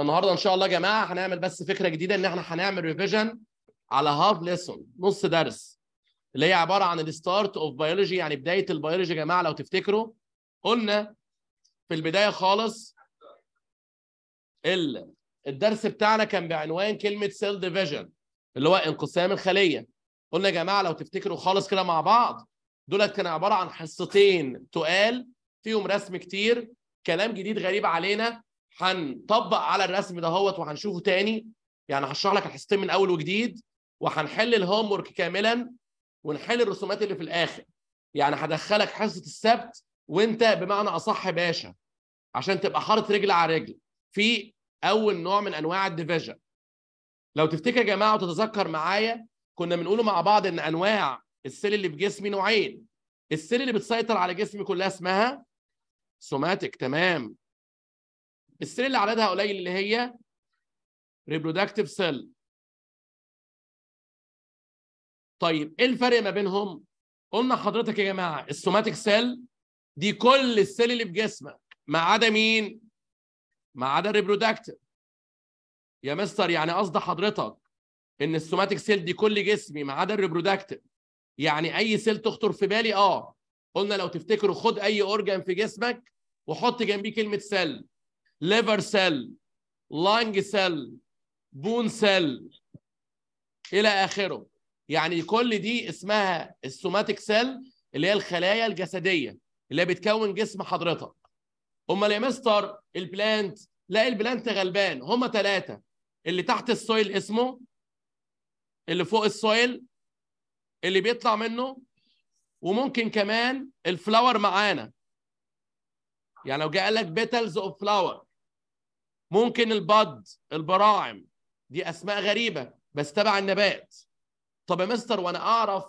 النهارده ان شاء الله يا جماعه هنعمل بس فكره جديده ان احنا هنعمل ريفيجن على هاف ليسون نص درس اللي هي عباره عن الستارت اوف بيولوجي يعني بدايه البيولوجي يا جماعه لو تفتكروا قلنا في البدايه خالص الدرس بتاعنا كان بعنوان كلمه سيل ديفيجن اللي هو انقسام الخليه قلنا يا جماعه لو تفتكروا خالص كده مع بعض دولت كان عباره عن حصتين تقال فيهم رسم كتير كلام جديد غريب علينا هنطبق على الرسم دهوت وهنشوفه تاني يعني هشرح لك الحصتين من اول وجديد وهنحل الهوم ورك كاملا ونحل الرسومات اللي في الاخر يعني هدخلك حصه السبت وانت بمعنى اصح باشا عشان تبقى حاطط رجل على رجل في اول نوع من انواع الديفيجن لو تفتكر يا جماعه وتتذكر معايا كنا بنقوله مع بعض ان انواع السيل اللي في جسمي نوعين السيل اللي بتسيطر على جسمي كلها اسمها سوماتيك تمام السيل اللي عددها قليل اللي هي ريبرودكتيف سيل طيب ايه الفرق ما بينهم قلنا حضرتك يا جماعه السوماتيك سيل دي كل السيل اللي في جسمك ما عدا مين ما عدا الريبرودكتيف يا مستر يعني قصد حضرتك ان السوماتيك سيل دي كل جسمي ما عدا الريبرودكتيف يعني اي سيل تخطر في بالي اه قلنا لو تفتكروا خد اي اورجان في جسمك وحط جنبيه كلمه سيل ليفر سيل لانج سيل بون سيل الى اخره يعني كل دي اسمها السوماتيك سيل اللي هي الخلايا الجسديه اللي هي بتكون جسم حضرتك امال يا مستر البلانت لا البلانت غلبان هما ثلاثه اللي تحت السويل اسمه اللي فوق السويل اللي بيطلع منه وممكن كمان الفلاور معانا يعني لو جه قال لك بيتلز اوف فلاور ممكن البض البراعم دي اسماء غريبه بس تبع النبات طب يا مستر وانا اعرف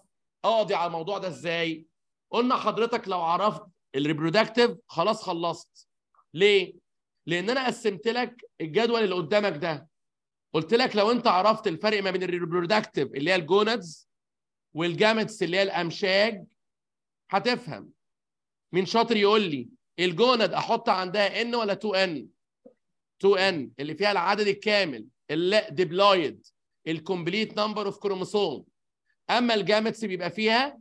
اقضي على الموضوع ده ازاي قلنا حضرتك لو عرفت الريبرودكتيف خلاص خلصت ليه لان انا قسمت لك الجدول اللي قدامك ده قلت لك لو انت عرفت الفرق ما بين الريبرودكتيف اللي هي الجونادز والجامتس اللي هي الامشاج هتفهم مين شاطر يقول لي الجوند احط عندها ان ولا 2 ان 2n اللي فيها العدد الكامل الديبلويد الكومبليت نمبر اوف كروموسوم اما الجامتس بيبقى فيها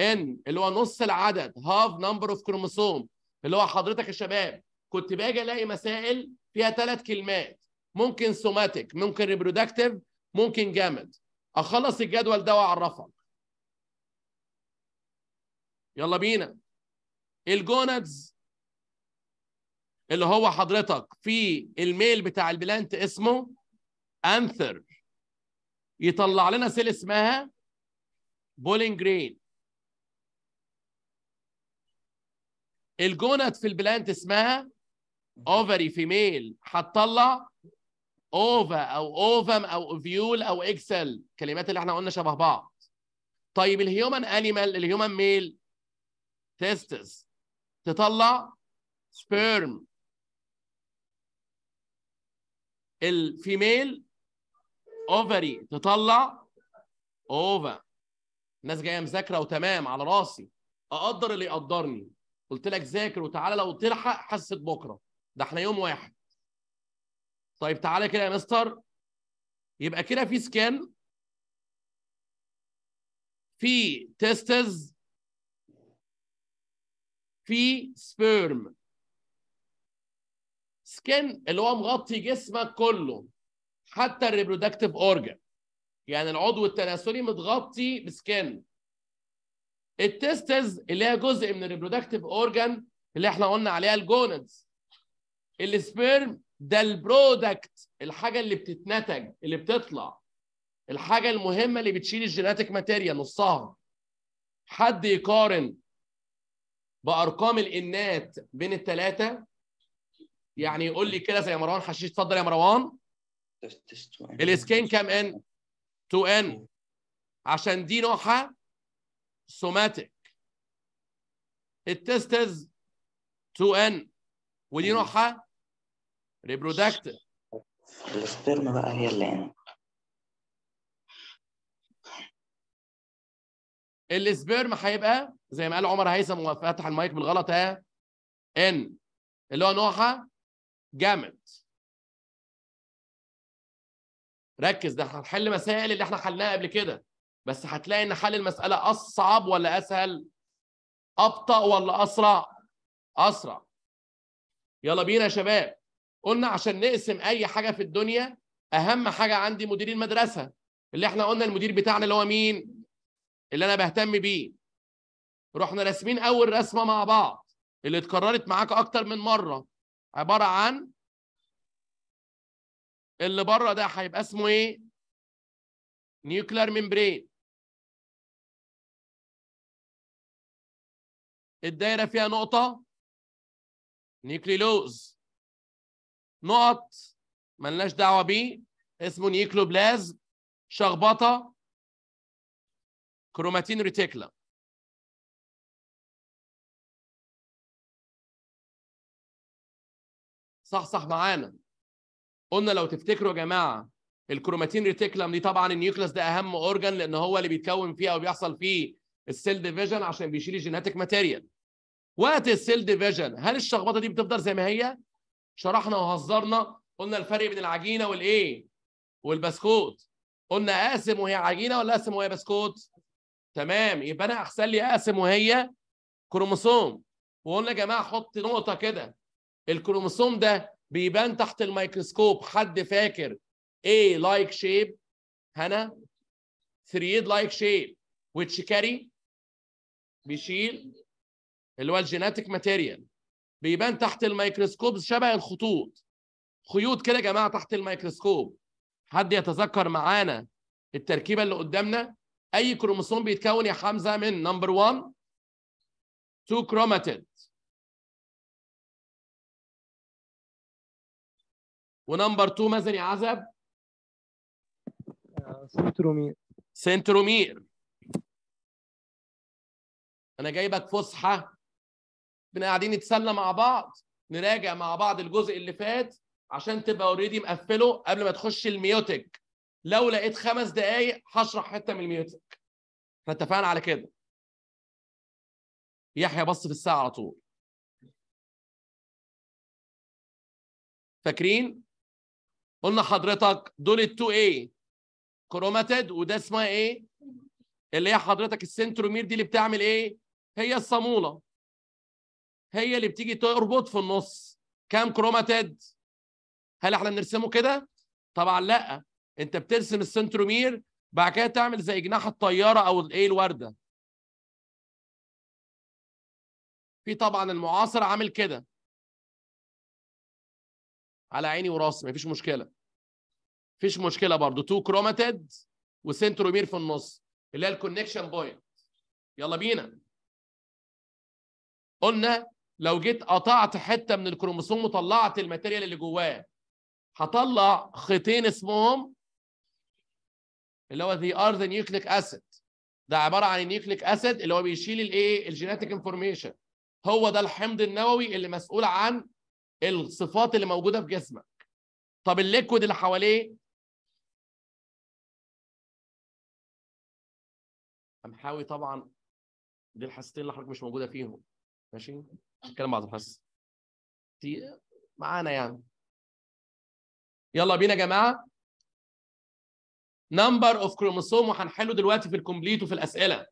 ان اللي هو نص العدد هاف نمبر اوف كروموسوم اللي هو حضرتك يا شباب كنت باجي الاقي مسائل فيها ثلاث كلمات ممكن سوماتيك ممكن ريبرودكتيف ممكن جامد اخلص الجدول ده واعرفك يلا بينا الجونادز اللي هو حضرتك في الميل بتاع البلانت اسمه انثر يطلع لنا سيل اسمها بولين جرين الجونت في البلانت اسمها اوفري فيميل هتطلع اوفا او اوفم او اوفيول او اكسل الكلمات اللي احنا قلنا شبه بعض طيب الهيومن انيمال الهيومن ميل تيستس تطلع سبيرم الفيميل اوفري تطلع اوفا الناس جايه مذاكره وتمام على راسي اقدر اللي يقدرني قلت لك ذاكر وتعالى لو تلحق حصه بكره ده احنا يوم واحد طيب تعالى كده يا مستر يبقى كده في سكان في تيستز في سبيرم سكن اللي هو مغطي جسمك كله حتى الريبرودكتيف اورجن يعني العضو التناسلي متغطي بسكن التستز اللي هي جزء من الريبرودكتيف اورجن اللي احنا قلنا عليها الجونادز السبيرم ده البرودكت الحاجه اللي بتتنتج اللي بتطلع الحاجه المهمه اللي بتشيل الجيناتيك ماتيريا نصها حد يقارن بارقام الانات بين الثلاثه يعني يقول لي كده زي مروان حشيش اتفضل يا مروان الاسكين كام ان 2 ان عشان دي نوعها سوماتيك التستز 2 ان ودي نوعها ريبرودكتيف السبرم بقى هي اللي ان السبرم هيبقى زي ما قال عمر هيثم وفتح المايك بالغلط ها ان اللي هو نوعها جامد ركز ده هنحل مسائل اللي احنا حلناها قبل كده بس هتلاقي ان حل المساله اصعب ولا اسهل ابطا ولا اسرع اسرع يلا بينا يا شباب قلنا عشان نقسم اي حاجه في الدنيا اهم حاجه عندي مدير المدرسه اللي احنا قلنا المدير بتاعنا اللي هو مين اللي انا بهتم بيه رحنا راسمين اول رسمه مع بعض اللي اتكررت معاك اكتر من مره عباره عن اللي بره ده هيبقى اسمه ايه؟ نيوكلير ممبرين الدايره فيها نقطه نيوكليلوز نقط ملناش دعوه بيه اسمه نيوكلوبلازم شخبطه كروماتين ريتيكلا صح صح معانا قلنا لو تفتكروا يا جماعه الكروماتين ريتيكلم دي طبعا النيوكلس ده اهم اورجان لان هو اللي بيتكون فيه او بيحصل فيه السيل ديفيجن عشان بيشيل الجيناتيك ماتيريال وقت السيل ديفيجن هل الشخبطه دي بتفضل زي ما هي شرحنا وهزرنا قلنا الفرق بين العجينه والايه والبسكوت قلنا قاسم وهي عجينه ولا قاسم وهي بسكوت تمام يبقى انا احسن لي اقسم وهي كروموسوم وقلنا يا جماعه حط نقطه كده الكروموسوم ده بيبان تحت الميكروسكوب حد فاكر A like shape هنا 3 like shape which carry بيشيل اللي هو الجيناتيك ماتيريال بيبان تحت الميكروسكوب شبه الخطوط خيوط كده يا جماعه تحت الميكروسكوب حد يتذكر معانا التركيبه اللي قدامنا اي كروموسوم بيتكون يا حمزه من نمبر 1 2 كروماتيد ونمبر 2 مازن يا عزب آه، سنترومير سنترومير انا جايبك فسحه بنقعدين قاعدين نتسلى مع بعض نراجع مع بعض الجزء اللي فات عشان تبقى اوريدي مقفله قبل ما تخش الميوتك لو لقيت خمس دقايق هشرح حته من الميوتك احنا اتفقنا على كده يحيى بص في الساعه على طول فاكرين قلنا حضرتك دول التو ايه كروماتيد وده اسمها ايه اللي هي حضرتك السنترومير دي اللي بتعمل ايه هي الصاموله هي اللي بتيجي تربط في النص كام كروماتيد هل احنا بنرسمه كده طبعا لا انت بترسم السنترومير بعد كده تعمل زي جناح الطياره او الايه الورده في طبعا المعاصر عامل كده على عيني وراسي مفيش مشكله مفيش مشكله برضو تو كروماتيد وسنترومير في النص اللي هي الكونكشن بوينت يلا بينا قلنا لو جيت قطعت حته من الكروموسوم وطلعت الماتيريال اللي جواه هطلع خيطين اسمهم اللي هو ذي ار ذا نيوكليك اسيد ده عباره عن النيوكليك اسيد اللي هو بيشيل الايه الجيناتيك انفورميشن هو ده الحمض النووي اللي مسؤول عن الصفات اللي موجوده في جسمك طب الليكويد اللي حواليه امحاوي طبعا دي الحاستين اللي حضرتك مش موجوده فيهم ماشي نتكلم بعض الحس دي معانا يعني يلا بينا يا جماعه نمبر اوف كروموسوم وهنحله دلوقتي في الكومبليت وفي الاسئله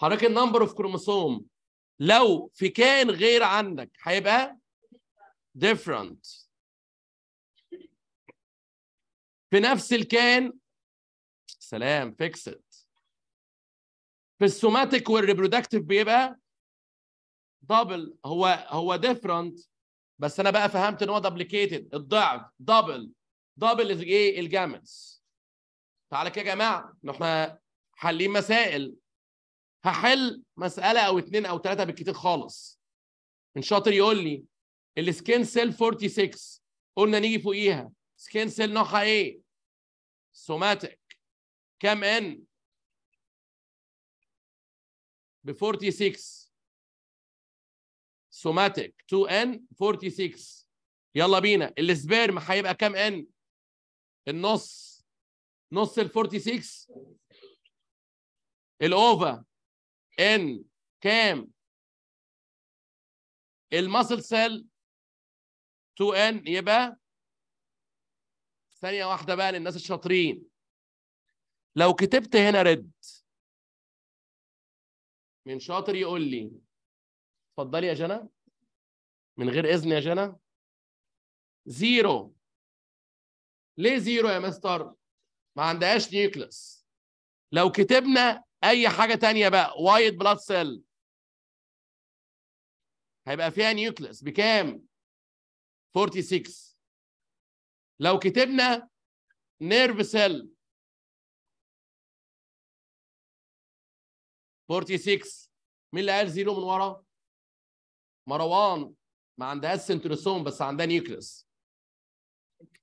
حضرتك النمبر اوف كروموسوم لو في كائن غير عندك هيبقى different في نفس الكان سلام فيكسد في السوماتيك والريبرودكتيف بيبقى دبل هو هو ديفرنت بس انا بقى فهمت ان هو دبليكيتد الضعف دبل دبل ايه الجامتس تعالى كده يا جماعه احنا حالين مسائل هحل مساله او اتنين او تلاته بالكتير خالص من شاطر يقول لي السكين سيل 46 قلنا نيجي فوقيها سكين سيل نوعها ايه سوماتيك كام ان ب 46 سوماتيك 2n 46 يلا بينا السبيرم هيبقى كام ان النص نص ال 46 الاوفا ان كام المسل سيل 2n يبقى ثانية واحدة بقى للناس الشاطرين لو كتبت هنا رد من شاطر يقول لي اتفضلي يا جنى من غير اذن يا جنى زيرو ليه زيرو يا مستر ما عندهاش نيوكلس لو كتبنا اي حاجه تانية بقى وايت بلاد سيل هيبقى فيها نيوكلس بكام 46 لو كتبنا نيرف سيل 46 مين اللي قال زيرو من ورا؟ مروان ما عندهاش سنترسوم بس عندها نيوكليس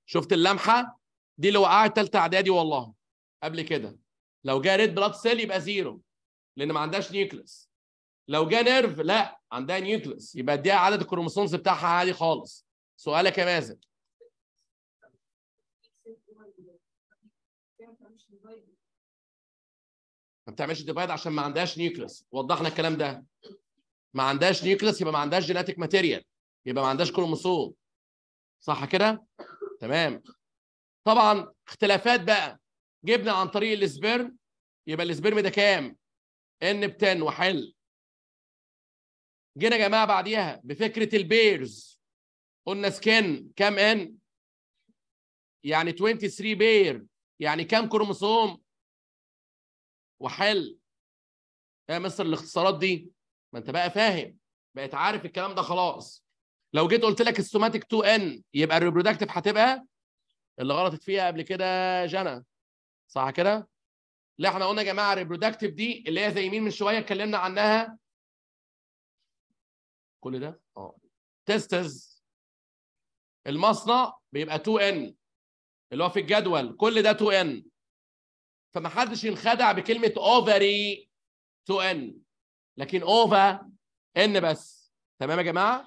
شفت اللمحه دي اللي وقعت ثالثه اعدادي والله قبل كده لو جه ريد بلاد سيل يبقى زيرو لان ما عندهاش نيوكليس لو جه نيرف لا عندها نيوكليس يبقى اديها عدد الكروموسومز بتاعها عادي خالص سؤالك يا مازن ما بتعملش ديفايد عشان ما عندهاش نيوكلس وضحنا الكلام ده ما عندهاش نيوكلس يبقى ما عندهاش جيناتيك ماتيريال يبقى ما عندهاش كروموسوم صح كده تمام طبعا اختلافات بقى جبنا عن طريق السبرم يبقى السبرم ده كام ان ب 10 وحل جينا يا جماعه بعديها بفكره البيرز قلنا سكن كام ان يعني 23 بير يعني كام كروموسوم وحل يا مستر الاختصارات دي ما انت بقى فاهم بقيت عارف الكلام ده خلاص لو جيت قلت لك السوماتيك 2 ان يبقى الريبرودكتيف هتبقى اللي غلطت فيها قبل كده جنى صح كده لا احنا قلنا يا جماعه الريبرودكتيف دي اللي هي زي مين من شويه اتكلمنا عنها كل ده اه تستز المصنع بيبقى 2 ان اللي هو في الجدول كل ده 2 ان فمحدش ينخدع بكلمه اوفري 2 ان لكن اوفا ان بس تمام يا جماعه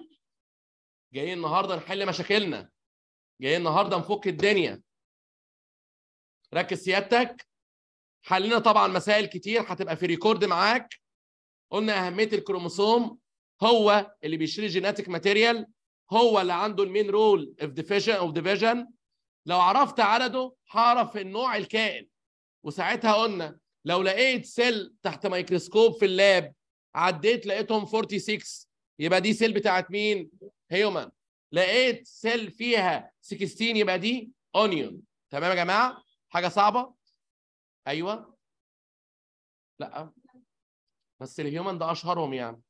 جايين النهارده نحل مشاكلنا جايين النهارده نفك الدنيا ركز سيادتك حلينا طبعا مسائل كتير هتبقى في ريكورد معاك قلنا اهميه الكروموسوم هو اللي بيشيل الجيناتيك ماتيريال هو اللي عنده المين رول اوف ديفيجن اوف ديفيجن لو عرفت عدده هعرف النوع الكائن وساعتها قلنا لو لقيت سيل تحت مايكروسكوب في اللاب عديت لقيتهم 46 يبقى دي سيل بتاعت مين؟ هيومن لقيت سيل فيها 16 يبقى دي اونيون تمام يا جماعه؟ حاجه صعبه؟ ايوه لا بس الهيومن ده اشهرهم يعني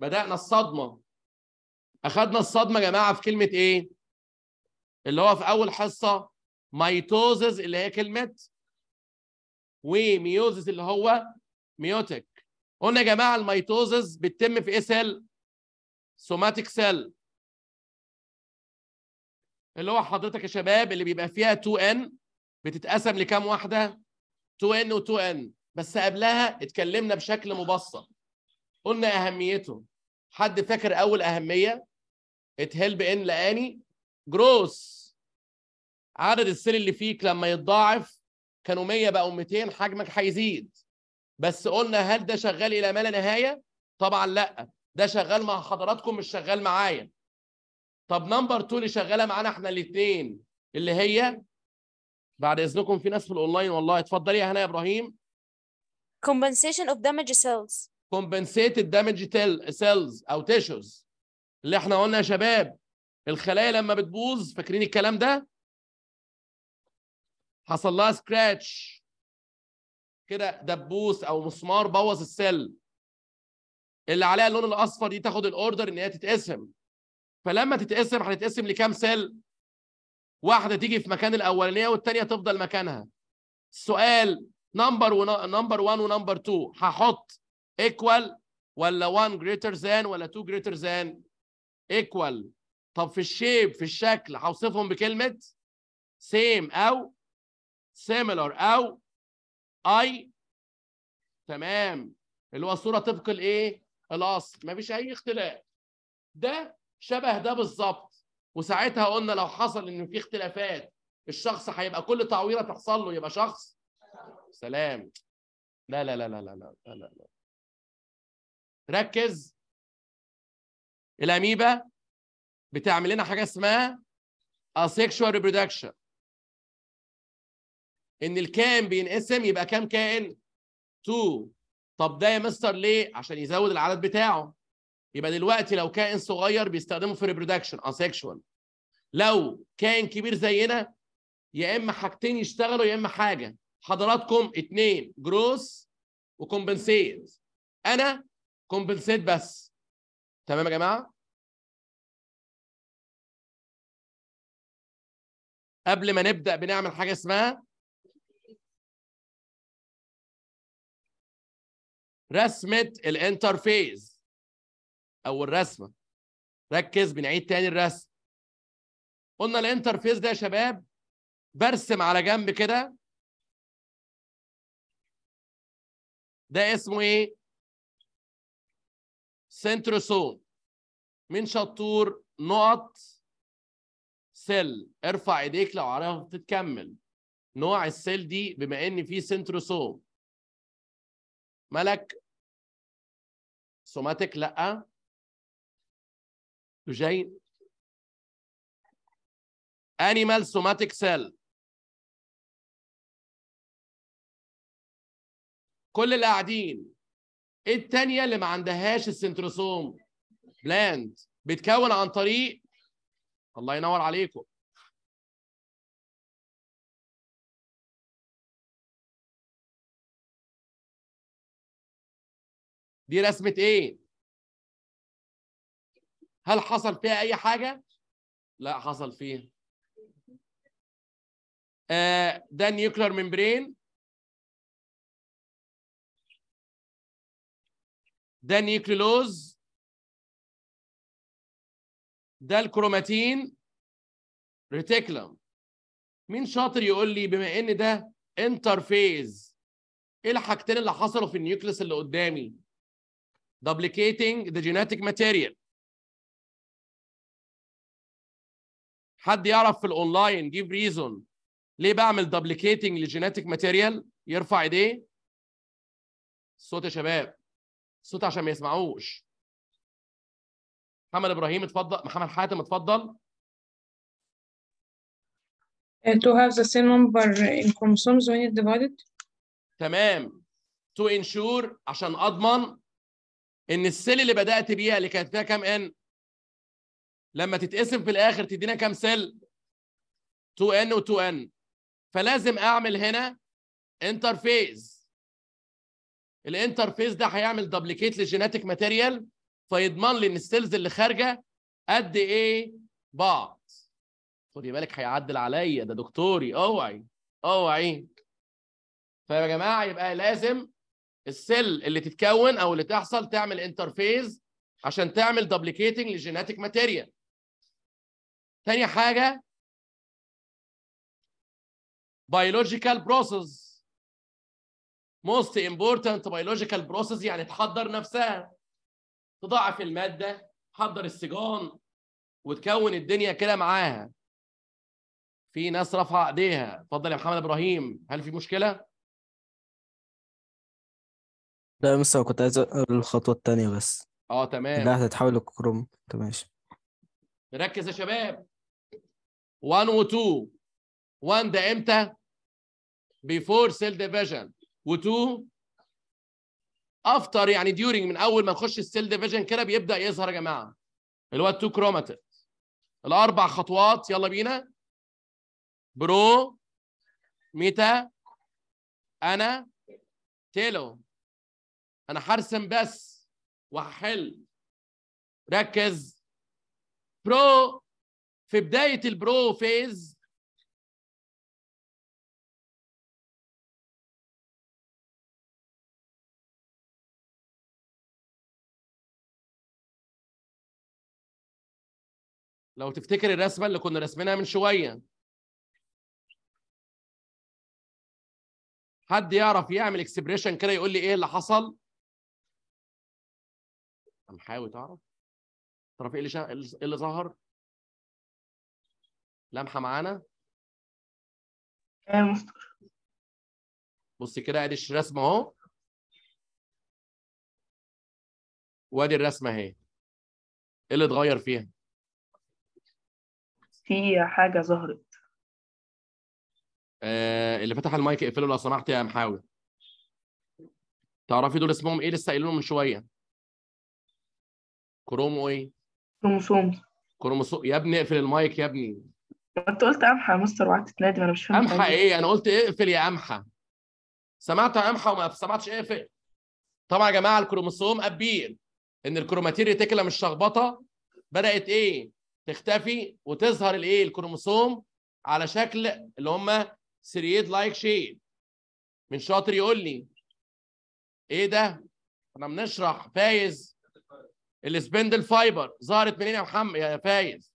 بدأنا الصدمة أخذنا الصدمة يا جماعة في كلمة إيه؟ اللي هو في أول حصة ميتوزز اللي هي كلمة وميوزز اللي هو ميوتك قلنا يا جماعة الميتوزز بتتم في إيه سيل؟ سوماتيك سيل اللي هو حضرتك يا شباب اللي بيبقى فيها 2N بتتقسم لكام واحدة؟ 2N و 2N بس قبلها اتكلمنا بشكل مبسط قلنا اهميته حد فاكر اول اهميه اتهيل ان لاني جروس عدد السيل اللي فيك لما يتضاعف كانوا 100 بقوا 200 حجمك هيزيد بس قلنا هل ده شغال الى ما لا نهايه طبعا لا ده شغال مع حضراتكم مش شغال معايا طب نمبر 2 اللي شغاله معانا احنا الاثنين اللي هي بعد اذنكم في ناس في الاونلاين والله اتفضلي يا هنا يا ابراهيم compensation of damage cells compensated تيل cells او tissues اللي احنا قلنا يا شباب الخلايا لما بتبوظ فاكرين الكلام ده حصل لها سكراتش كده دبوس او مسمار بوظ السل اللي عليها اللون الاصفر دي تاخد الاوردر ان هي تتقسم فلما تتقسم هتتقسم لكام سيل واحده تيجي في مكان الاولانيه والثانيه تفضل مكانها السؤال نمبر ونمبر 1 ونمبر 2 هحط equal ولا 1 greater than ولا 2 greater than equal طب في الشيب في الشكل هوصفهم بكلمه same او similar او I تمام اللي هو الصوره طبق الايه الاصل مفيش اي اختلاف ده شبه ده بالظبط وساعتها قلنا لو حصل ان في اختلافات الشخص هيبقى كل تعويره تحصل له يبقى شخص سلام لا لا لا لا لا لا لا, لا. ركز الاميبا بتعمل لنا حاجه اسمها اسيكشوال ريبرودكشن ان الكائن بينقسم يبقى كام كائن 2 طب ده يا مستر ليه عشان يزود العدد بتاعه يبقى دلوقتي لو كائن صغير بيستخدمه في ريبرودكشن اسيكشوال لو كائن كبير زينا يا اما حاجتين يشتغلوا يا اما حاجه حضراتكم اتنين جروس وكومبنسيت انا كومبنسيت بس تمام يا جماعه قبل ما نبدا بنعمل حاجه اسمها رسمه الانترفيز او الرسمه ركز بنعيد تاني الرسم قلنا الانترفيز ده يا شباب برسم على جنب كده ده اسمه ايه سنتروسول من شطور نقط سيل ارفع ايديك لو عرفت تكمل نوع السيل دي بما ان في سنتروسوم ملك سوماتيك لا تجين انيمال سوماتيك سيل كل اللي قاعدين ايه الثانيه اللي ما عندهاش السنتروسوم بلاند بتكون عن طريق الله ينور عليكم دي رسمه ايه هل حصل فيها اي حاجه لا حصل فيها آه ده النيوكلير ممبرين ده نيوكليلوز ده الكروماتين ريتيكلم مين شاطر يقول لي بما ان ده انترفيز ايه الحاجتين اللي حصلوا في النيوكليس اللي قدامي دوبليكيتنج ذا جيناتيك ماتيريال حد يعرف في الاونلاين جيب ريزون ليه بعمل دوبليكيتنج لجيناتيك ماتيريال يرفع ايديه الصوت يا شباب الصوت عشان ما يسمعوش محمد ابراهيم اتفضل محمد حاتم اتفضل to have the same number in chromosomes when it divided تمام to ensure عشان اضمن ان السيل اللي بدات بيها اللي كانت فيها كام ان لما تتقسم في الاخر تدينا كام سيل 2 n و 2 n فلازم اعمل هنا انترفيز الانترفيس ده هيعمل دبليكيت للجيناتيك ماتيريال فيضمن لي ان السيلز اللي خارجه قد ايه بعض خدي بالك هيعدل عليا ده دكتوري اوعي اوعي فيا طيب جماعه يبقى لازم السيل اللي تتكون او اللي تحصل تعمل انترفيز عشان تعمل دبليكيتنج للجيناتيك ماتيريال تاني حاجه بيولوجيكال بروسس most important biological process يعني تحضر نفسها تضاعف المادة تحضر السجان وتكون الدنيا كده معاها في ناس رفع ايديها اتفضل يا محمد ابراهيم هل في مشكله لا بس كنت عايز الخطوه التانية بس اه تمام لا هتتحول لكروم تمام ركز يا شباب 1 و 2 1 ده امتى؟ before cell division وتو افتر يعني ديورنج من اول ما نخش السيل ديفيجن كده بيبدا يظهر يا جماعه اللي هو التو كروماتيد الاربع خطوات يلا بينا برو ميتا انا تيلو انا هرسم بس وهحل ركز برو في بدايه البرو فيز لو تفتكر الرسمه اللي كنا رسمينها من شويه حد يعرف يعمل اكسبريشن كده يقول لي ايه اللي حصل حاول تعرف تعرف ايه اللي شا... ايه اللي ظهر لمحه معانا أيوة، بص كده ادي الرسمه اهو وادي الرسمه اهي ايه اللي اتغير فيها في حاجه ظهرت آه اللي فتح المايك اقفله لو سمحت يا محاوي تعرفي دول اسمهم ايه لسه قايلينهم من شويه كرومو ايه كروموسوم كروموسوم يا ابني اقفل المايك يا ابني ما انت قلت امحى يا مستر وقعدت تنادي انا مش فاهم امحى ايه انا قلت اقفل يا امحى سمعت قمحة امحى وما سمعتش اقفل طبعا يا جماعه الكروموسوم قبيل ان الكروماتير ريتيكولا مش شخبطه بدات ايه تختفي وتظهر الايه الكروموسوم على شكل اللي هم سيريد لايك شيد من شاطر يقول لي ايه ده احنا بنشرح فايز السبندل فايبر ظهرت منين يا محمد يا فايز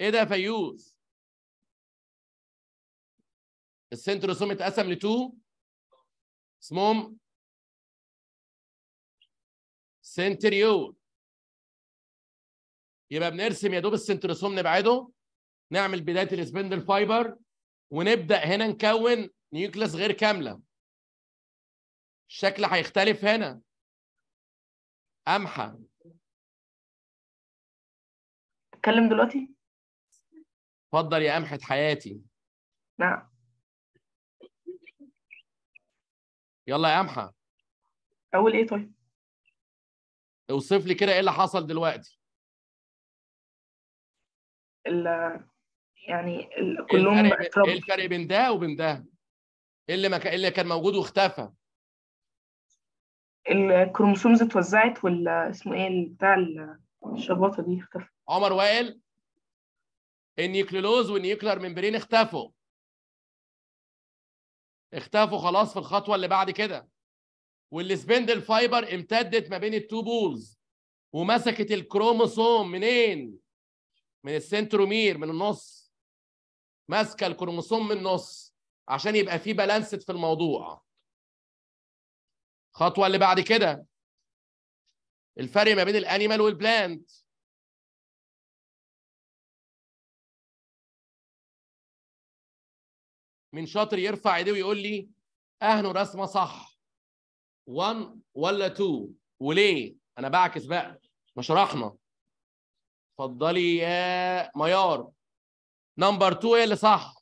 ايه ده يا فيوز السنتروسوم اتقسم لتو اسمهم سنتريول يبقى بنرسم يا دوب السنترسوم نبعده نعمل بدايه السبندل فايبر ونبدا هنا نكون نيوكلس غير كامله الشكل هيختلف هنا قمحه اتكلم دلوقتي اتفضل يا قمحه حياتي نعم يلا يا قمحه اول ايه طيب اوصف لي كده ايه اللي حصل دلوقتي ال يعني ال إيه كلهم ايه الفرق, ايه الفرق بين ده وبين ده؟ ايه اللي ما كان إيه اللي كان موجود واختفى؟ الكروموسومز اتوزعت وال اسمه ايه بتاع الشباطه دي اختفى عمر وائل النيوكليولوز والنيوكلير ممبرين اختفوا اختفوا خلاص في الخطوه اللي بعد كده والسبندل فايبر امتدت ما بين التو بولز ومسكت الكروموسوم منين من السنترومير من النص ماسكه الكروموسوم من النص عشان يبقى في بالانسد في الموضوع الخطوه اللي بعد كده الفرق ما بين الانيمال والبلانت من شاطر يرفع ايديه ويقول لي اهنوا رسمه صح 1 ولا 2 وليه انا بعكس بقى ما شرحنا اتفضلي يا ميار نمبر 2 ايه اللي صح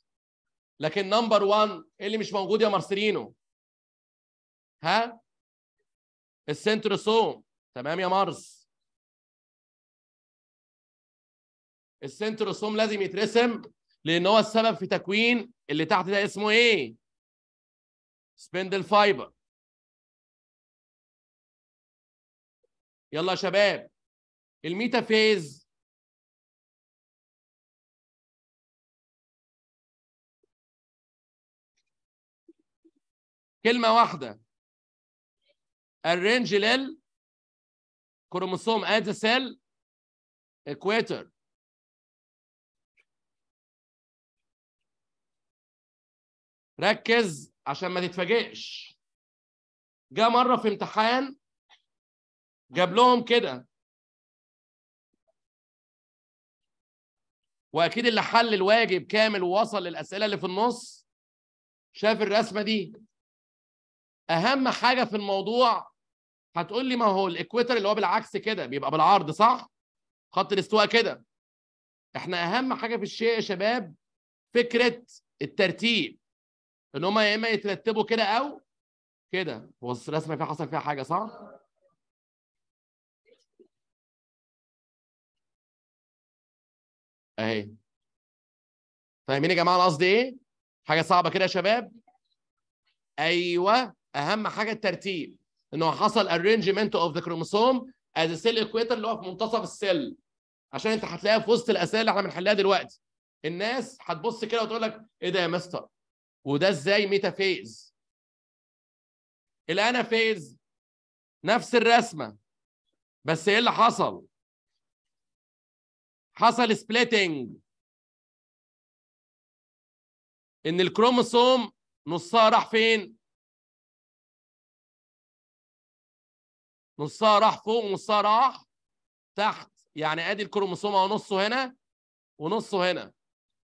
لكن نمبر 1 ايه اللي مش موجود يا مارسيلينو ها السنتروسوم تمام يا مارس السنتروسوم لازم يترسم لان هو السبب في تكوين اللي تحت ده اسمه ايه سبندل فايبر يلا يا شباب الميتافيز كلمة واحدة الرينج لل كروموسوم ادي سيل اكويتر ركز عشان ما تتفاجئش جه مره في امتحان جاب لهم كده واكيد اللي حل الواجب كامل ووصل للاسئله اللي في النص شاف الرسمه دي اهم حاجه في الموضوع هتقول لي ما هو الاكويتر اللي هو بالعكس كده بيبقى بالعرض صح خط الاستواء كده احنا اهم حاجه في الشيء يا شباب فكره الترتيب ان هم يا اما يترتبوا كده او كده هو الرسمه فيها حصل فيها حاجه صح اهي فاهمين يا جماعه انا قصدي ايه حاجه صعبه كده يا شباب ايوه اهم حاجه الترتيب ان هو حصل arrangement اوف ذا كروموسوم از سيل اكويتر اللي هو في منتصف السيل عشان انت هتلاقيها في وسط الاسئله اللي احنا بنحلها دلوقتي الناس هتبص كده وتقول لك ايه ده يا مستر وده ازاي ميتافيز الانافيز نفس الرسمه بس ايه اللي حصل حصل سبليتنج ان الكروموسوم نصها راح فين نصها راح فوق ونصها راح تحت يعني ادي الكروموسوم اهو نصه هنا ونصه هنا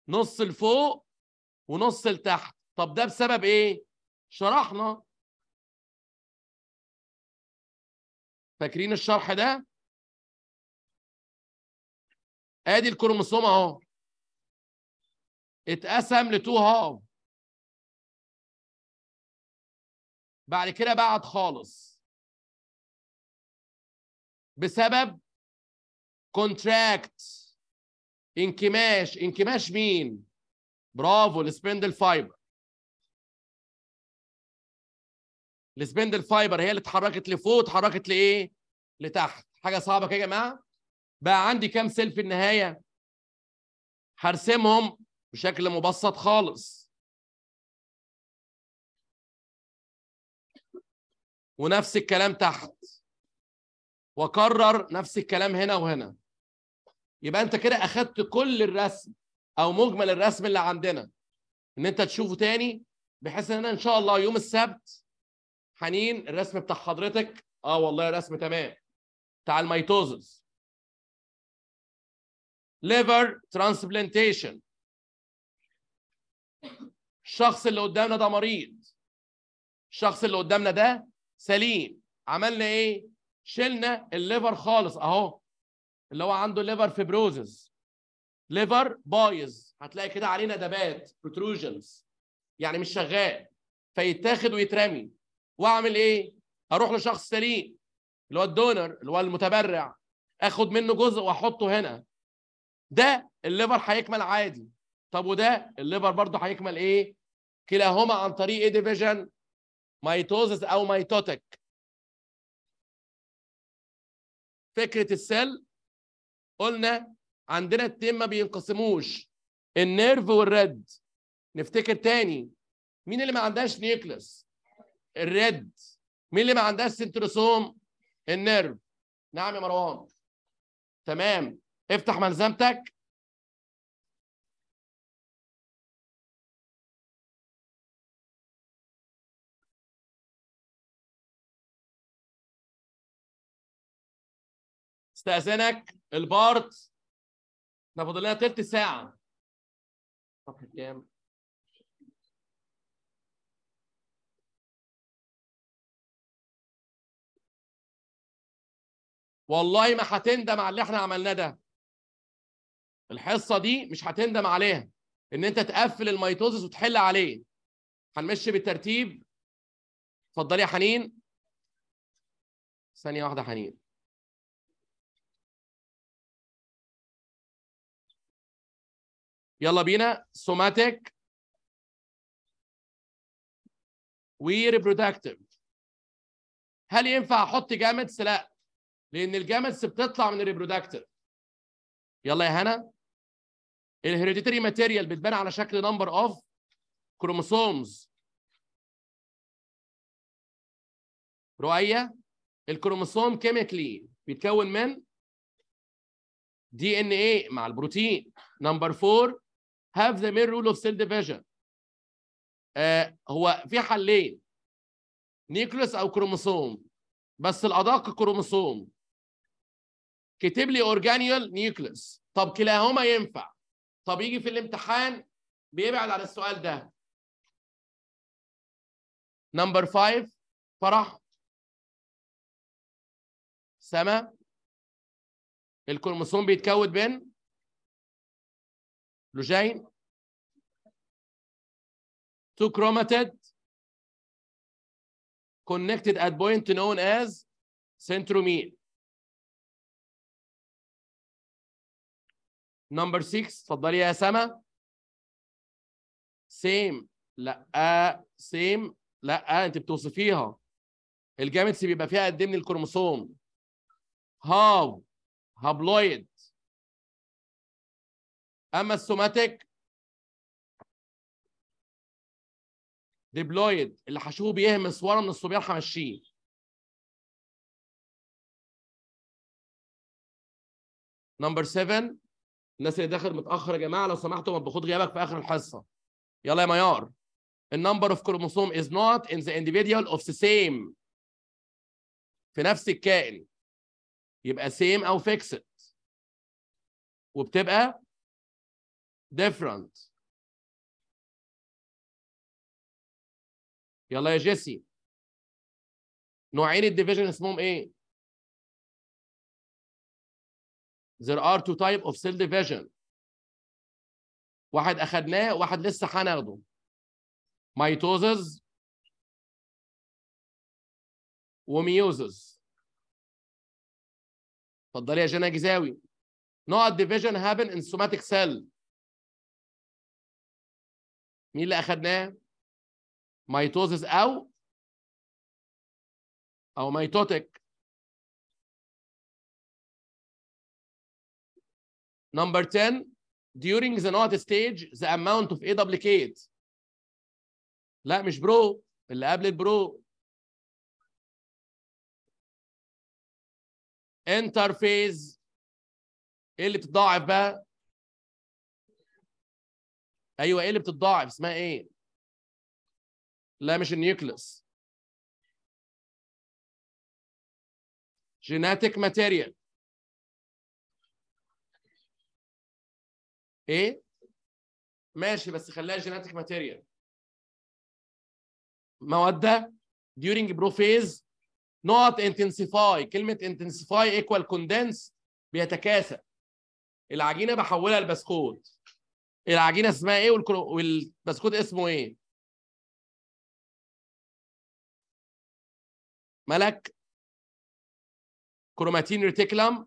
نص لفوق ونص لتحت طب ده بسبب ايه شرحنا فاكرين الشرح ده ادي الكروموسوم اهو اتقسم لتو هاف بعد كده بعد خالص بسبب كونتراكت انكماش انكماش مين برافو السبندل فايبر السبندل فايبر هي اللي اتحركت لفوق اتحركت لايه لتحت حاجه صعبه كده يا جماعه بقى عندي كام سيل في النهايه هرسمهم بشكل مبسط خالص ونفس الكلام تحت وكرر نفس الكلام هنا وهنا يبقى انت كده اخدت كل الرسم او مجمل الرسم اللي عندنا ان انت تشوفه تاني بحيث ان انا ان شاء الله يوم السبت حنين الرسم بتاع حضرتك اه والله الرسم تمام بتاع الميتوزس ليفر ترانسبلانتيشن الشخص اللي قدامنا ده مريض الشخص اللي قدامنا ده سليم عملنا ايه شلنا الليفر خالص اهو اللي هو عنده ليفر فيبروزز ليفر بايظ هتلاقي كده عليه ندبات بروتروجنز يعني مش شغال فيتاخد ويترمي واعمل ايه؟ اروح لشخص سليم اللي هو الدونر اللي هو المتبرع اخد منه جزء واحطه هنا ده الليفر هيكمل عادي طب وده الليفر برضه هيكمل ايه؟ كلاهما عن طريق ايه ديفيجن؟ ميتوزس او ميتوتك فكره السيل قلنا عندنا التيم ما بينقسموش النيرف والريد نفتكر تاني مين اللي ما عندهاش نيوكلس الريد مين اللي ما عندهاش سنتروسوم النيرف نعم يا مروان تمام افتح ملزمتك استاذنك البارت احنا فاضل لنا تلت ساعه صفحه كام والله ما هتندم على اللي احنا عملناه ده الحصه دي مش هتندم عليها ان انت تقفل الميتوزس وتحل عليه هنمشي بالترتيب اتفضلي يا حنين ثانيه واحده حنين يلا بينا سوماتيك وريبرودكتيف هل ينفع احط جامدس؟ لا لان الجامدس بتطلع من الريبرودكتيف يلا يا هنا الهيريديتري ماتيريال بتبان على شكل نمبر اوف كروموسومز رؤيه الكروموسوم كيميكلي بيتكون من دي ان ايه مع البروتين نمبر 4 هاف ذا مين رول اوف سيل ديفيجن هو في حلين نيكلوس او كروموسوم بس الادق كروموسوم كتب لي اورجانيول نيكلوس طب كلاهما ينفع طب يجي في الامتحان بيبعد عن السؤال ده نمبر 5 فرح سما الكروموسوم بيتكون بين لوجين تو كروماتيد كونكتد ات بوينت نون از سنترومين نمبر 6 اتفضلي يا سما سيم لا سيم لا انت بتوصفيها الجامتس بيبقى فيها قد ايه من الكروموسوم هاو هابلويد اما السوماتيك ديبلويد اللي هشوفه بيهمس ورا من الصبيان همشيه نمبر 7 الناس اللي داخل متاخر يا جماعه لو سمحتوا ما باخد غيابك في اخر الحصه يلا يا ميار النمبر اوف كروموسوم از نوت ان ذا individual اوف the same في نفس الكائن يبقى سيم او فيكسد وبتبقى different يلا يا جيسي نوعين الديفيجن اسمهم ايه there are two types of cell division واحد اخدناه واحد لسه هناخده Mitosis وميوزز اتفضلي يا جنى جزاوي نوع الديفيجن هابن ان سوماتيك سيل مين اللي اخدناه؟ ميتوزس او او ميتوتك Number 10 during the not stage the amount of A duplicate لا مش برو اللي قبل البرو انترفيز ايه اللي بتضاعف بقى ايوه ايه اللي بتتضاعف اسمها ايه لا مش النيوكليس جيناتيك ماتيريال ايه ماشي بس خليها جيناتيك ماتيريال مواد during بروفيز not intensify كلمه intensify equal condense بيتكاثف العجينه بحولها لبسكوت العجينه اسمها ايه والبسكوت اسمه ايه ملك كروماتين ريتيكلام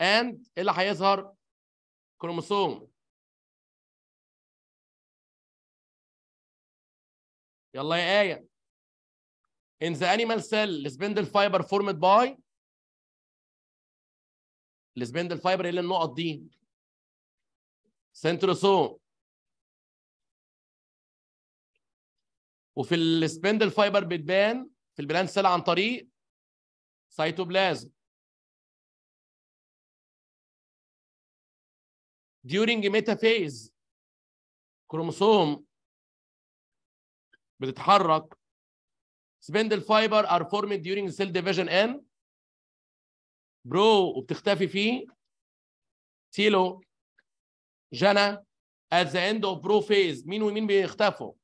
اند إيه اللي هيظهر كروموسوم يلا يا ايه in the animal cell spindle fiber formed by السبندل فايبر إيه اللي النقط دي سنتروسوم وفي السبندل فايبر بتبان في البلان سيل عن طريق سيتوبلازم ديورينج ميتافيز كروموسوم بتتحرك سبندل فايبر ار فورمد ديورينج سيل ديفيجن and برو وبتختفي فيه تيلو جنا at the end of برو فيز مين ومين بيختفوا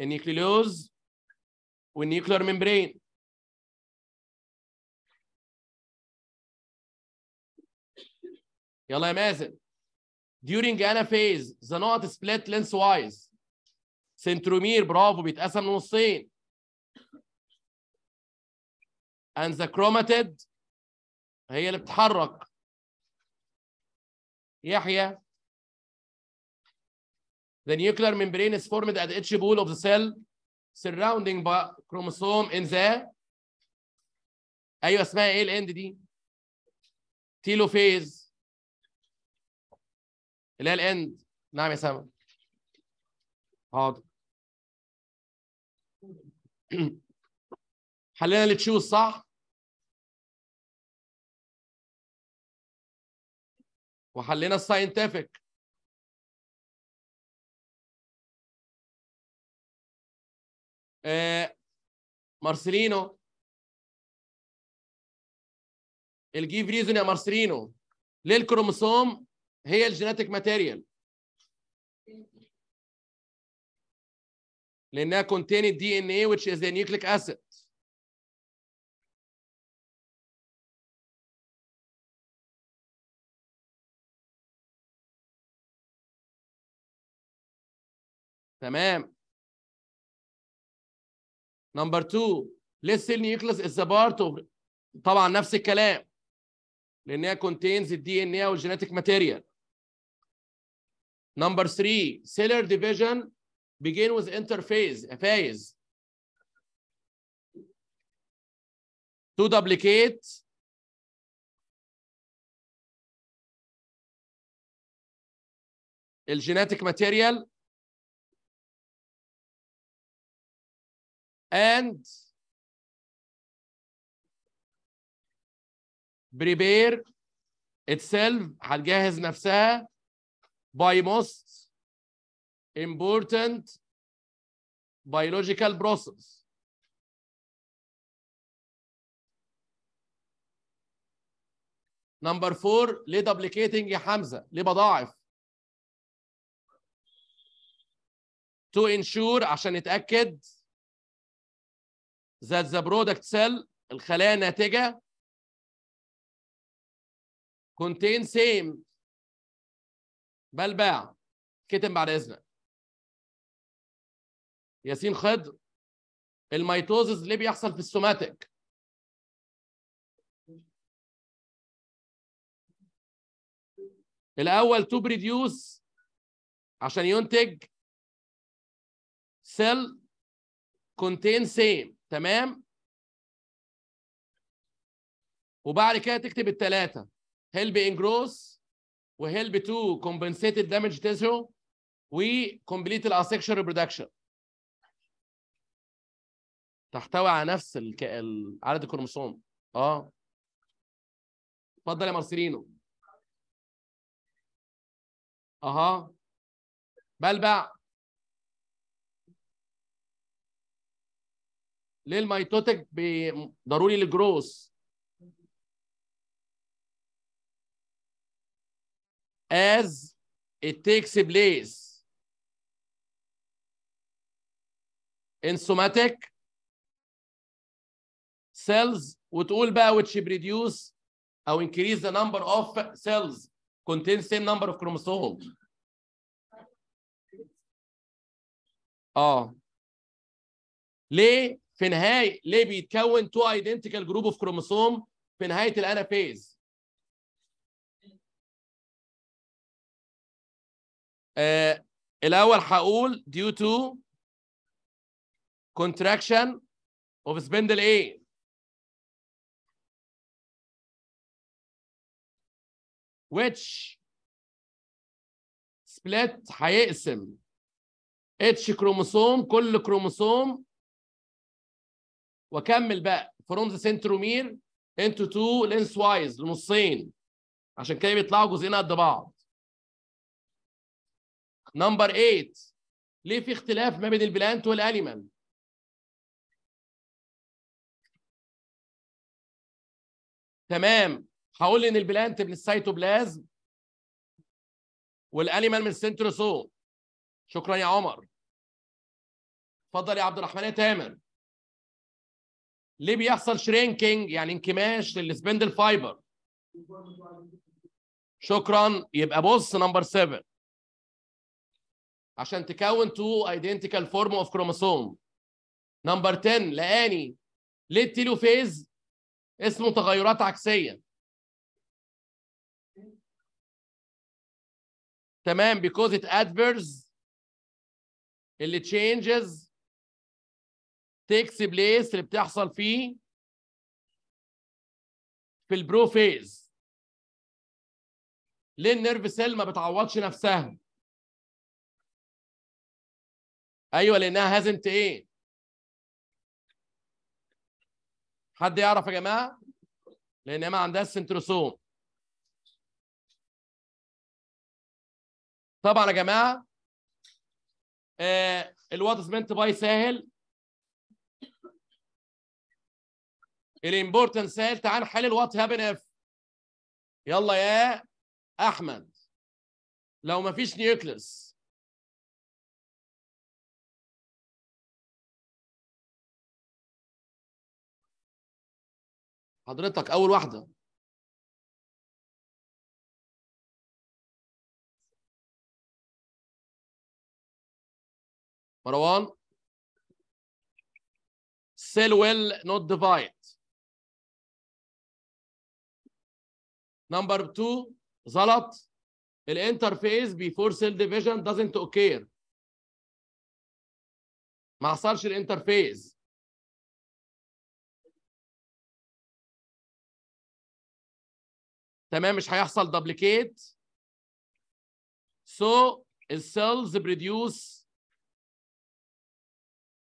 النيوكليوز والنيوكلير ممبرين يلا يا مازن during anaphase the knot split lengthwise centromere برافو بيتقسم لنصين and the chromatid هي اللي بتحرك يحيى The nuclear membrane is formed at each pole of the cell surrounding by chromosome in the ايوه اسمها ايه الاند دي؟ تيلوفيز اللي هي الاند نعم يا سامر حاضر حلينا التشوز صح؟ وحلينا الساينتفك آه، مارسلينو مارسيلينو الجيف ريزون يا مارسيلينو ليه الكروموسوم هي الجيناتيك ماتيريال لانها كونتين الدي ان اي which is the nucleic acid تمام نمبر 2 let nucleus is a part of طبعا نفس الكلام لانها contains الدي ان اي والجينيتيك ماتيريال نمبر 3 cellular division begin with interphase a phase to duplicate الجينيتيك ماتيريال and prepare itself هتجهز نفسها by most important biological process نمبر four ليه دبليكيتنج يا حمزه ليه بضاعف تو انشور عشان نتاكد that the product cell الخلايا الناتجه contain same بل باع كتم بعد اذنك ياسين خضر الميتوزز ليه بيحصل في السوماتيك الاول تو بريديوس عشان ينتج سيل كونتين سيم تمام وبعد كده تكتب الثلاثه هيلب ان جروس وهيلب تو كومبنسيتد دامج تيزو وكمبليت الاسكشن ريبرودكشن تحتوي على نفس الك... عدد الكروموسوم اه اتفضل يا مارسيلينو اها بلبع ليه الميتوتك ضروري للجروس as it takes place in somatic cells وتقول بقى which produce او increase the number of cells contain same number of chromosomes اه ليه في نهايه ليه بيتكون تو ايدنتيكال جروب اوف كروموسوم في نهايه الانافيز آه الاول هقول ديو تو كونتراكشن اوف سبندل A which split هيقسم اتش كروموسوم كل كروموسوم واكمل بقى فروم ذا سنترومير انتو تو لينس وايز لنصين عشان كده بيطلعوا جزئين قد بعض نمبر 8 ليه في اختلاف ما بين البلانت والانيمال تمام هقول ان البلانت من السيتوبلازم والانيمال من السنتروسوم شكرا يا عمر اتفضل يا عبد الرحمن يا إيه تامر ليه بيحصل شرينكينج يعني انكماش للسبندل فايبر شكرا يبقى بص نمبر 7 عشان تكون تو ايدنتيكال فورم اوف كروموسوم نمبر 10 لاني ليه التيلوفيز اسمه تغيرات عكسيه تمام because it adverse اللي changes تيكس بليس اللي بتحصل فيه في البروفيز ليه النيرف سيل ما بتعوضش نفسها ايوه لانها هازنت ايه حد يعرف يا جماعه لانها ما عندهاش سنتروسوم طبعا يا جماعه آه الواتسمنت باي سهل الامبورتنس سهل تعال نحلل وات هابن اف يلا يا احمد لو ما فيش نيوكليس حضرتك اول واحده مروان سيل ويل نوت ديفايد نمبر 2 غلط الانترفيس بيفور سيل ديفيجن دازنت اوكير ما حصلش الانترفيس تمام مش هيحصل دبليكيت سو السيلز بريديوس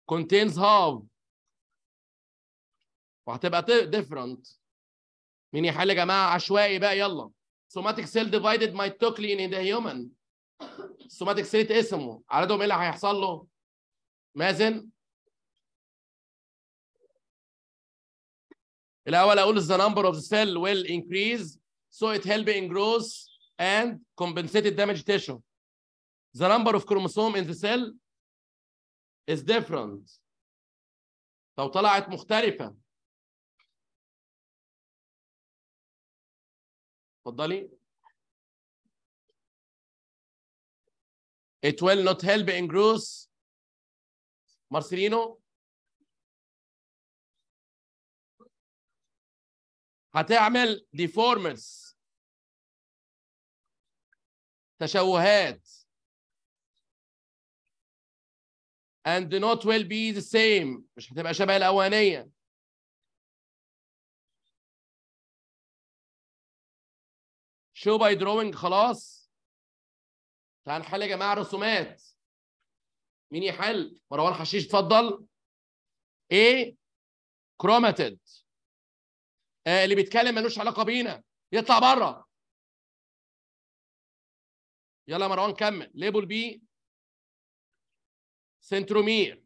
كونتينز هاف وهتبقى ديفرنت مين يحل يا جماعه عشوائي بقى يلا سوماتيك سيل ديفايدد ميتوكلي ان ذا هيومن سوماتيك سيل اتقسموا عددهم ايه اللي هيحصل له مازن الاول اقول the number of the cell will increase so it help in growth and دامج تيشو tissue the number of ان in the cell is different لو طلعت مختلفه اتفضلي It will not help in growth مارسيلينو هتعمل ديفورمز تشوهات and not will be the same مش هتبقى شبه الاولانيه شو باي دروينج خلاص تعال نحل يا جماعه رسومات مين يحل مروان حشيش اتفضل ايه كروماتيد آه اللي بيتكلم ملوش علاقه بينا يطلع بره يلا مروان كمل ليبل بي سنترومير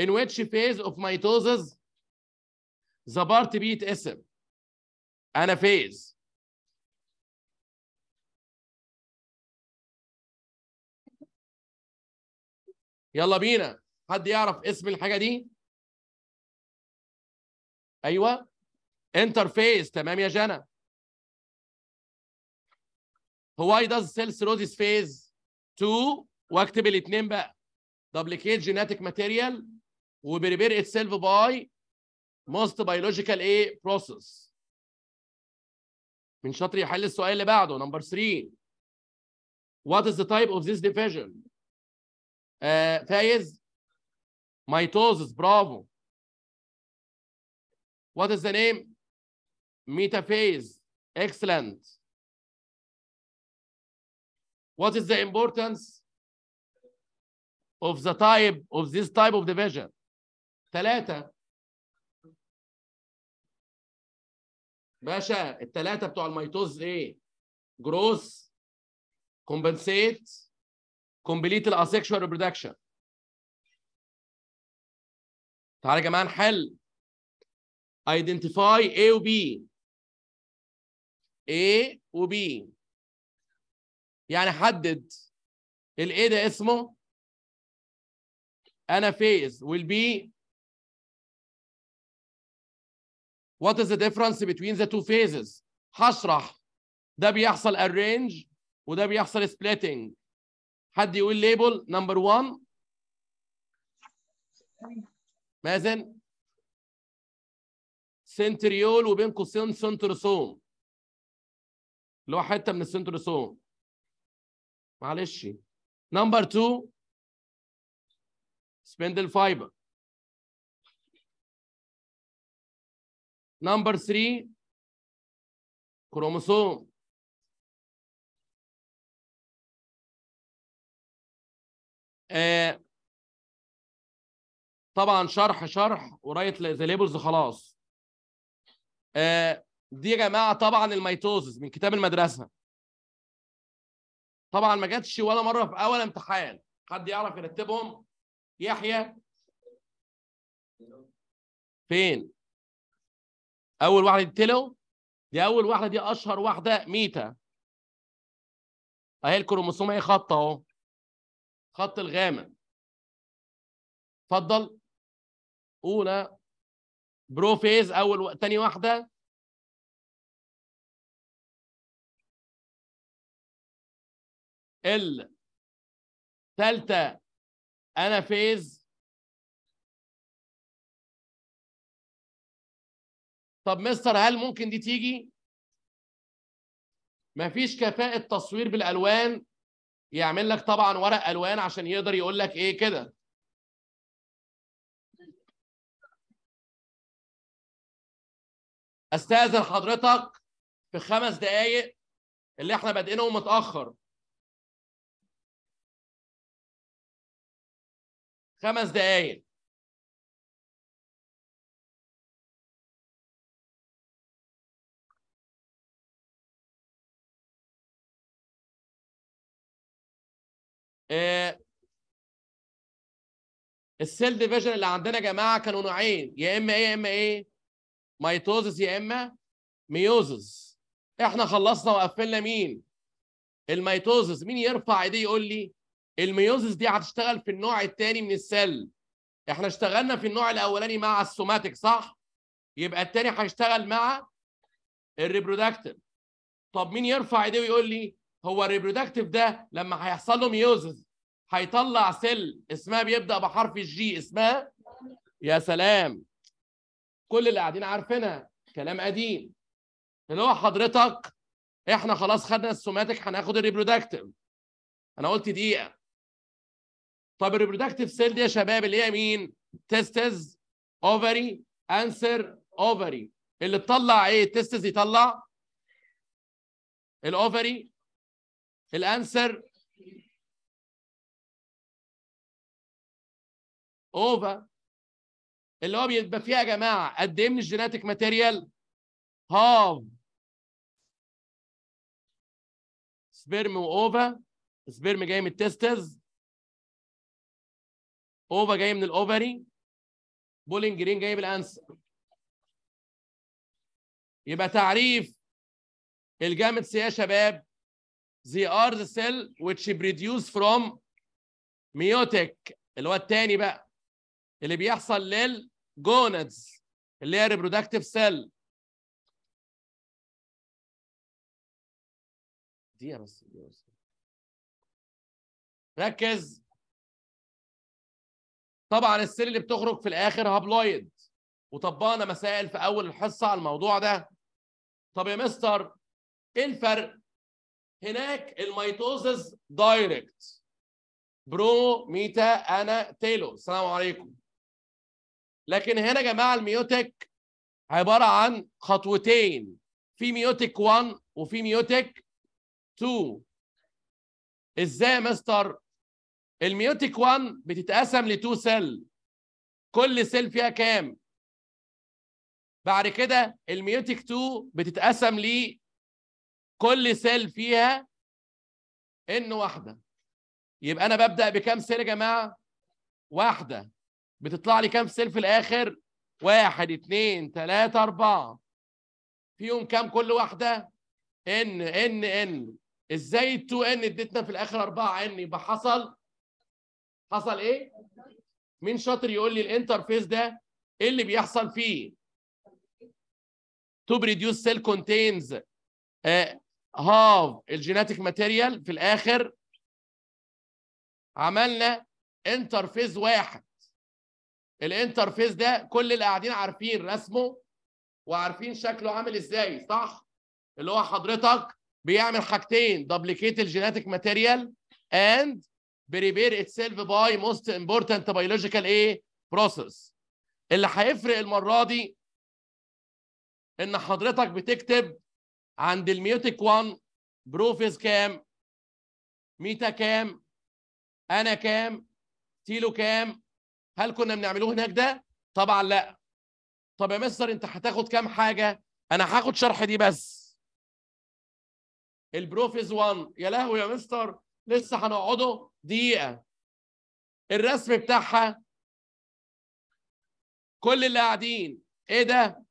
in which phase of mitosis the part B اتقسم انا فيز يلا بينا حد يعرف اسم الحاجه دي ايوه انترفيس تمام يا جنى هواي داز سيل سيروزيس فيز 2 واكتب الاثنين بقى دبليكيت جيناتيك ماتيريال وبريبير اتسيلف باي موست بايولوجيكال ايه بروسيس من شاطر يحل السؤال اللي بعده نمبر 3 What is the type of this division؟ آه فايز ميتوزس برافو What is the name؟ metaphase excellent What is the importance of the type of this type of division؟ ثلاثة باشا الثلاثه بتوع الميتوز ايه؟ جروس كومبنسيت كومبليت الاسيكشوال ريبرودكشن تعالى يا جماعه نحل ايدنتيفاي A و B A و B يعني حدد الايه A ده اسمه انا فيز والبي What is the difference between the two phases هشرح ده بيحصل arrange وده بيحصل splitting حد يقول ليبل نمبر 1 مازن سنتريول وبين قوسين سنتروسوم. اللي هو حته من السنتروسوم. معلش نمبر 2 سبندل فايبر نمبر 3 كروموسوم آه طبعا شرح شرح ورايت ذا ليبلز خلاص آه دي يا جماعه طبعا الميتوزز من كتاب المدرسه طبعا ما جاتش ولا مره في اول امتحان حد يعرف يرتبهم يحيى فين اول واحده دي دي اول واحده دي اشهر واحده ميتا اهي الكروموسوم ايه خط اهو خط الغامه اتفضل اولى بروفيز اول و... تاني واحده الثالثه انافيز طب مستر هل ممكن دي تيجي؟ مفيش كفاءة تصوير بالألوان يعمل لك طبعا ورق ألوان عشان يقدر يقول لك إيه كده استاذن حضرتك في خمس دقائق اللي احنا بادئينهم متاخر خمس دقائق السيل ديفيجن اللي عندنا يا جماعه كانوا نوعين يا اما ايه يا اما ايه ميتوزس يا اما ميوزس احنا خلصنا وقفلنا مين الميتوزس مين يرفع ايديه يقول لي الميوزس دي هتشتغل في النوع الثاني من السل احنا اشتغلنا في النوع الاولاني مع السوماتيك صح يبقى الثاني هيشتغل مع الريبرودكتيف طب مين يرفع ايديه ويقول لي هو الريبرودكتيف ده لما هيحصل له ميوزز هيطلع سيل اسمها بيبدا بحرف الجي اسمها يا سلام كل اللي قاعدين عارفينها كلام قديم اللي هو حضرتك احنا خلاص خدنا السوماتيك هناخد الريبرودكتيف انا قلت دقيقه طب الريبرودكتيف سيل دي يا شباب اللي هي مين تستز اوفري انسر اوفري اللي تطلع ايه التستز يطلع الاوفري الانسر اوفا اللي هو بيبقى فيها يا جماعه قد ايه من الجيناتيك ماتيريال هاف سبرم واوفا سبرم جاي من التستز اوفا جاي من الاوفري بولينج جرين جاي من الانسر يبقى تعريف الجامد سي يا شباب they are the cell which produce from meiotic اللي هو الثاني بقى اللي بيحصل للجونادز اللي هي reproductive cell دقيقة بس دقيقة بس ركز طبعا السيل اللي بتخرج في الاخر هابلويد وطبقنا مسائل في اول الحصه على الموضوع ده طب يا مستر ايه الفرق هناك الميتوزز دايركت برو ميتا انا تيلو السلام عليكم لكن هنا يا جماعه الميوتك عباره عن خطوتين في ميوتك 1 وفي ميوتك 2 ازاي يا مستر الميوتك 1 بتتقسم لتو سيل كل سيل فيها كام بعد كده الميوتك 2 بتتقسم ل كل سيل فيها ان واحده يبقى انا ببدا بكام سيل يا جماعه واحده بتطلع لي كام سيل في الاخر واحد اتنين تلاته اربعه فيهم كام كل واحده ان ان ان ازاي التو ان اديتنا في الاخر اربعه ان يبقى حصل حصل ايه مين شاطر يقول لي الانترفيس ده ايه اللي بيحصل فيه تو بريديوس سيل كونتينز هاف الجيناتيك ماتيريال في الاخر عملنا انترفيز واحد الانترفيز ده كل اللي قاعدين عارفين رسمه وعارفين شكله عامل ازاي صح اللي هو حضرتك بيعمل حاجتين دبليكيت الجيناتيك ماتيريال اند بريبير اتسيلف باي موست امبورتنت بايولوجيكال ايه بروسيس اللي هيفرق المره دي ان حضرتك بتكتب عند الميوتك 1 بروفيز كام ميتا كام انا كام تيلو كام هل كنا بنعمله هناك ده طبعا لا طب يا مستر انت هتاخد كام حاجه انا هاخد شرح دي بس البروفيز 1 يا لهوي يا مستر لسه هنقعده دقيقه الرسم بتاعها كل اللي قاعدين ايه ده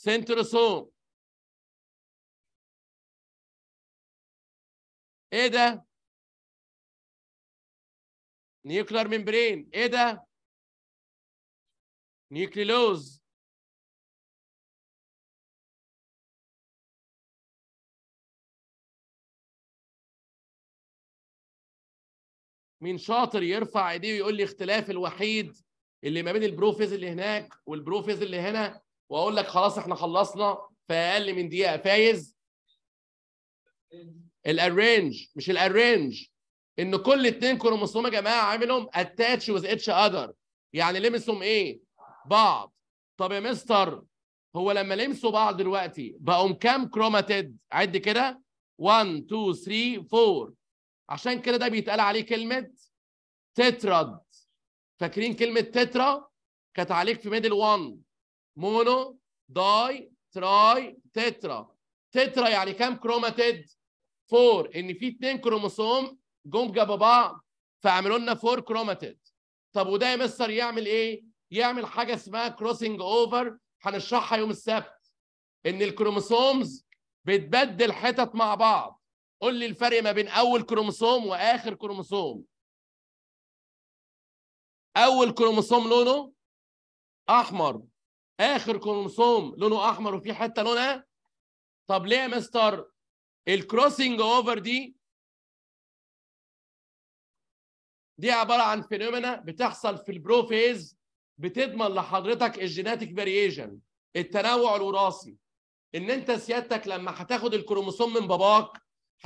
سنتروسوم ايه ده؟ نيوكلر ممبرين ايه ده؟ نيوكليلوز مين شاطر يرفع ايديه ويقول لي اختلاف الوحيد اللي ما بين البروفيز اللي هناك والبروفيز اللي هنا واقول لك خلاص احنا خلصنا في اقل من دقيقه فايز الارينج مش الارينج ان كل اتنين كروموسوم يا جماعه عاملهم اتاتش وذ اتش اذر يعني لمسهم ايه؟ بعض طب يا مستر هو لما لمسوا بعض دلوقتي بقوا كام كروماتيد؟ عد كده 1 2 3 4 عشان كده ده بيتقال عليه كلمه تترد فاكرين كلمه تترا كانت عليك في ميدل 1 مونو داي تراي تترا تترا يعني كام كروماتيد؟ فور ان في اثنين كروموسوم جم جنب بعض فعملوا لنا فور كروماتيد طب وده يا مستر يعمل ايه؟ يعمل حاجه اسمها كروسنج اوفر هنشرحها يوم السبت ان الكروموسومز بتبدل حتت مع بعض قول لي الفرق ما بين اول كروموسوم واخر كروموسوم اول كروموسوم لونه احمر اخر كروموسوم لونه احمر وفي حته لونها طب ليه يا مستر الكروسنج اوفر دي دي عباره عن فينومينا بتحصل في البروفيز بتضمن لحضرتك الجيناتيك فاريشن التنوع الوراثي ان انت سيادتك لما هتاخد الكروموسوم من باباك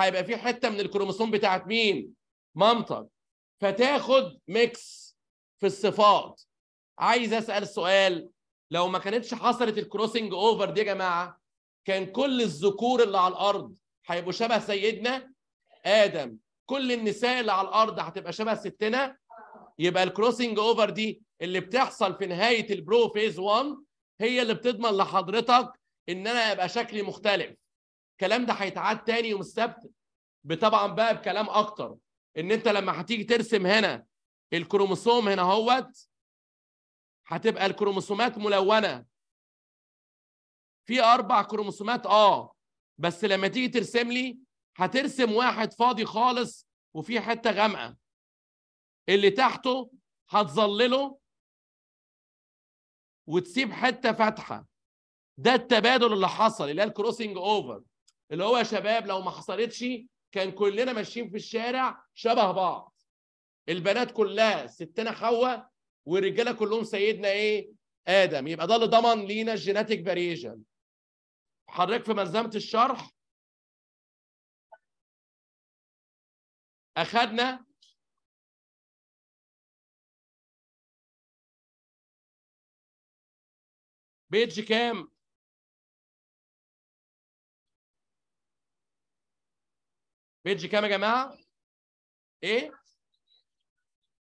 هيبقى في حته من الكروموسوم بتاعت مين؟ مامتك فتاخد ميكس في الصفات عايز اسال سؤال لو ما كانتش حصلت الكروسنج اوفر دي يا جماعه كان كل الذكور اللي على الارض هيبقوا شبه سيدنا ادم كل النساء اللي على الارض هتبقى شبه ستنا يبقى الكروسنج اوفر دي اللي بتحصل في نهايه البرو فيز 1 هي اللي بتضمن لحضرتك ان انا ابقى شكلي مختلف الكلام ده هيتعاد تاني يوم السبت طبعا بقى بكلام اكتر ان انت لما هتيجي ترسم هنا الكروموسوم هنا اهوت هتبقى الكروموسومات ملونه في اربع كروموسومات اه بس لما تيجي ترسم لي هترسم واحد فاضي خالص وفي حته غامقه اللي تحته هتظلله وتسيب حته فاتحه ده التبادل اللي حصل اللي هي الكروسنج اوفر اللي هو يا شباب لو ما حصلتش كان كلنا ماشيين في الشارع شبه بعض البنات كلها ستنا خوه والرجاله كلهم سيدنا ايه ادم يبقى ده اللي ضمن لينا الجيناتيك فاريشن حضرتك في ملزمه الشرح اخذنا بيج كام بيج كام يا جماعه ايه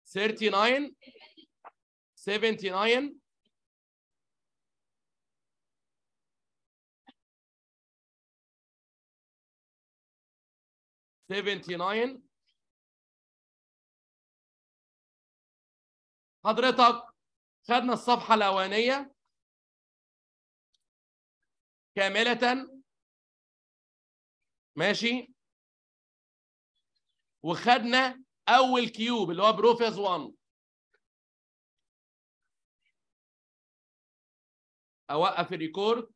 39 79 79 حضرتك خدنا الصفحة الأولانية كاملة ماشي وخدنا أول كيوب اللي هو بروفيز 1 اوقف الريكورد